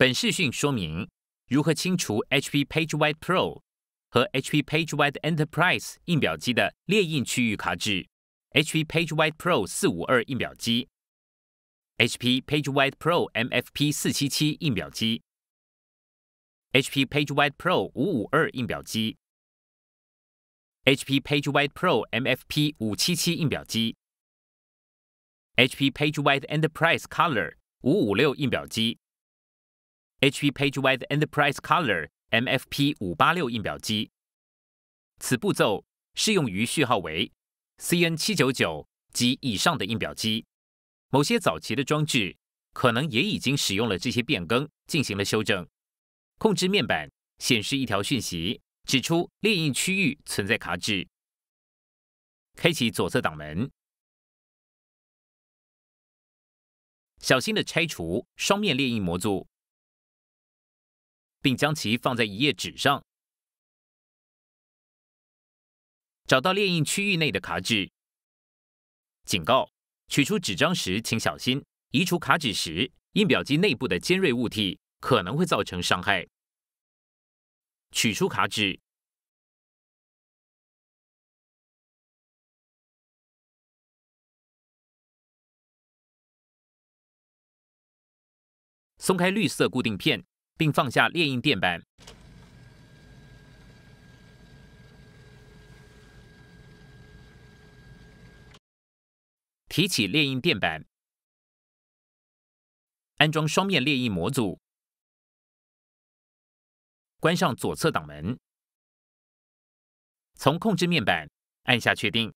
本视讯说明如何清除 HP PageWide Pro 和 HP PageWide Enterprise 印表机的列印区域卡纸。HP PageWide Pro 452印表机，HP PageWide Pro MFP 477印表机，HP PageWide Pro 552印表机，HP PageWide Pro MFP 577印表机，HP PageWide Enterprise Color 556印表机。HP PageWide Enterprise Color MFP 586印表机，此步骤适用于序号为 CN799 及以上的印表机。某些早期的装置可能也已经使用了这些变更进行了修正。控制面板显示一条讯息，指出列印区域存在卡纸。开启左侧挡门，小心的拆除双面列印模组。并将其放在一页纸上，找到裂印区域内的卡纸。警告：取出纸张时请小心，移除卡纸时，印表机内部的尖锐物体可能会造成伤害。取出卡纸，松开绿色固定片。并放下猎鹰垫板，提起猎鹰垫板，安装双面猎鹰模组，关上左侧挡门，从控制面板按下确定。